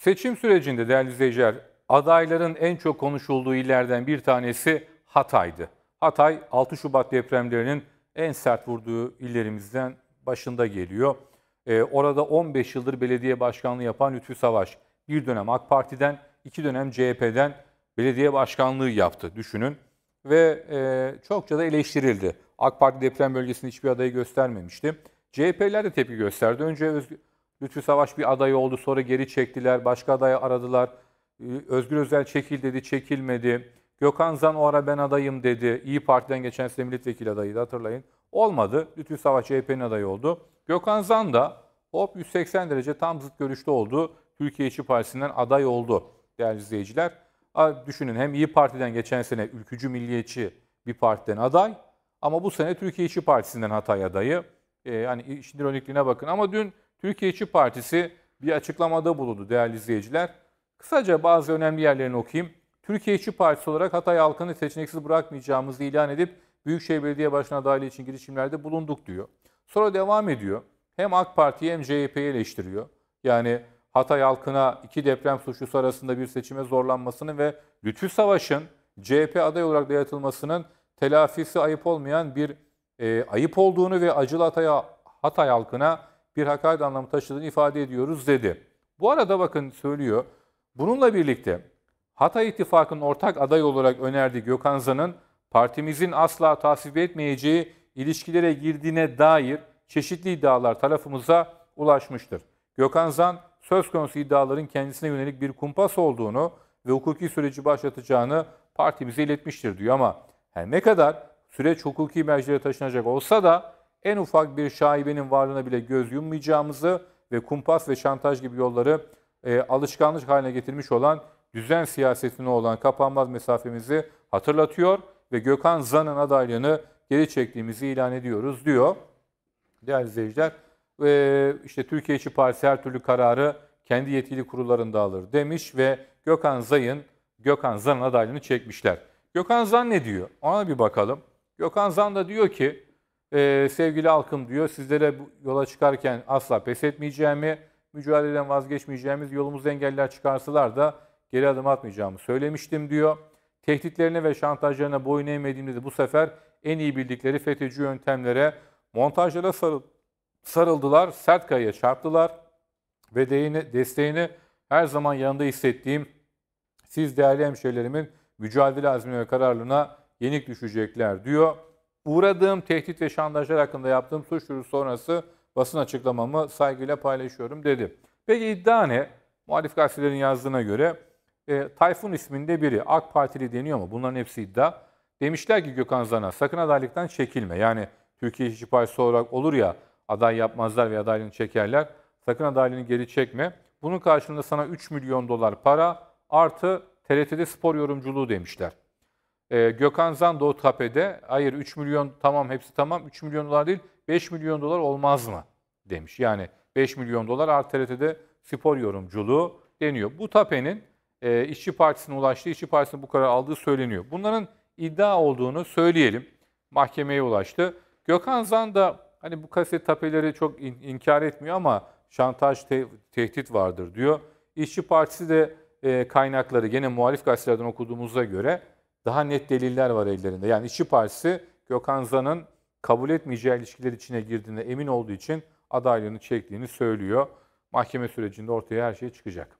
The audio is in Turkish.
Seçim sürecinde değerli izleyiciler, adayların en çok konuşulduğu illerden bir tanesi Hatay'dı. Hatay 6 Şubat depremlerinin en sert vurduğu illerimizden başında geliyor. Ee, orada 15 yıldır belediye başkanlığı yapan Lütfü Savaş bir dönem AK Parti'den, iki dönem CHP'den belediye başkanlığı yaptı düşünün. Ve e, çokça da eleştirildi. AK Parti deprem bölgesinde hiçbir adayı göstermemişti. CHP'ler de tepki gösterdi. Önce Özgür Lütfü Savaş bir aday oldu sonra geri çektiler. Başka adayı aradılar. Ee, Özgür Özel çekil dedi çekilmedi. Gökhan Zan o ara ben adayım dedi. İyi Parti'den geçen sene milletvekili adayıydı hatırlayın. Olmadı. Lütfü Savaş CHP'nin e adayı oldu. Gökhan Zan da hop 180 derece tam zıt görüşte oldu. Türkiye İşçi Partisi'nden aday oldu değerli izleyiciler. Düşünün hem İyi Parti'den geçen sene ülkücü milliyetçi bir partiden aday ama bu sene Türkiye İşçi Partisi'nden Hatay adayı. Ee, hani işin ironikliğine bakın ama dün Türkiye İşçi Partisi bir açıklamada bulundu değerli izleyiciler. Kısaca bazı önemli yerlerini okuyayım. Türkiye İşçi Partisi olarak Hatay halkını seçeneksiz bırakmayacağımızı ilan edip Büyükşehir Belediye Başkanı adaylığı için girişimlerde bulunduk diyor. Sonra devam ediyor. Hem AK Parti'yi hem CHP'yi eleştiriyor. Yani Hatay halkına iki deprem suçlusu arasında bir seçime zorlanmasını ve Lütfü Savaş'ın CHP aday olarak dayatılmasının telafisi ayıp olmayan bir e, ayıp olduğunu ve acılı Hatay'a Hatay halkına bir hakaret anlamı taşıdığını ifade ediyoruz dedi. Bu arada bakın söylüyor. Bununla birlikte Hatay İttifakı'nın ortak aday olarak önerdiği Gökhan Zan'ın partimizin asla tasvip etmeyeceği ilişkilere girdiğine dair çeşitli iddialar tarafımıza ulaşmıştır. Gökhan Zan söz konusu iddiaların kendisine yönelik bir kumpas olduğunu ve hukuki süreci başlatacağını partimize iletmiştir diyor ama her ne kadar süreç hukuki mercilere taşınacak olsa da en ufak bir şaibenin varlığına bile göz yummayacağımızı ve kumpas ve şantaj gibi yolları e, alışkanlık haline getirmiş olan düzen siyasetine olan kapanmaz mesafemizi hatırlatıyor ve Gökhan Zan'ın adaylığını geri çektiğimizi ilan ediyoruz diyor. Değerli izleyiciler, e, işte Türkiye İşçi Partisi her türlü kararı kendi yetkili kurullarında alır demiş ve Gökhan Zay'ın Gökhan Zan adaylığını çekmişler. Gökhan Zan ne diyor? Ona bir bakalım. Gökhan Zan da diyor ki ee, sevgili halkım diyor sizlere yola çıkarken asla pes etmeyeceğimi, mücadeleden vazgeçmeyeceğimiz yolumuz engeller çıkarsalar da geri adım atmayacağımı söylemiştim diyor. Tehditlerine ve şantajlarına boyun eğmediğimde de bu sefer en iyi bildikleri FETÖ'cü yöntemlere, montajlara sarıl sarıldılar, sert kayaya çarptılar ve deyini, desteğini her zaman yanında hissettiğim siz değerli hemşehrilerimin mücadele azmine ve kararlılığına yenik düşecekler diyor uğradığım tehdit ve şantajlar hakkında yaptığım suç duyuru sonrası basın açıklamamı saygıyla paylaşıyorum dedi. Peki iddia ne? Muhalif gazetelerin yazdığına göre e, Tayfun isminde biri AK Partili deniyor mu? bunların hepsi iddia. Demişler ki Gökhan Zan'a sakın adaylıktan çekilme. Yani Türkiye İşçi Partisi olarak olur ya aday yapmazlar ve adaylığını çekerler. Sakın adaylığını geri çekme. Bunun karşılığında sana 3 milyon dolar para artı TRT'de spor yorumculuğu demişler. E, Gökhan Zandoğu Tape'de hayır 3 milyon tamam hepsi tamam 3 milyon dolar değil 5 milyon dolar olmaz mı demiş. Yani 5 milyon dolar RTRT'de spor yorumculuğu deniyor. Bu Tape'nin e, İşçi Partisi'ne ulaştığı, İşçi Partisi'nin bu kararı aldığı söyleniyor. Bunların iddia olduğunu söyleyelim. Mahkemeye ulaştı. Gökhan Zan da hani bu kaset tapeleri çok in, inkar etmiyor ama şantaj, te, tehdit vardır diyor. İşçi Partisi de e, kaynakları gene muhalif gazetelerden okuduğumuza göre daha net deliller var ellerinde. Yani İşçi Partisi Gökhan Zan'ın kabul etmeyeceği ilişkiler içine girdiğine emin olduğu için adaylığını çektiğini söylüyor. Mahkeme sürecinde ortaya her şey çıkacak.